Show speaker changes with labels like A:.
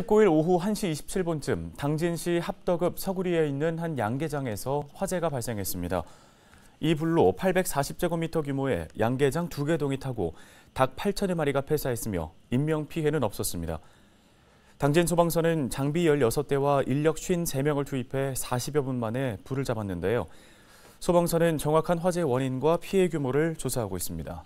A: 19일 오후 1시 27분쯤 당진시 합덕읍 서구리에 있는 한 양계장에서 화재가 발생했습니다. 이 불로 840제곱미터 규모의 양계장 두 개 동이 타고 닭 8천여 마리가 폐사했으며 인명피해는 없었습니다. 당진 소방서는 장비 16대와 인력 53명을 투입해 40여 분 만에 불을 잡았는데요. 소방서는 정확한 화재 원인과 피해 규모를 조사하고 있습니다.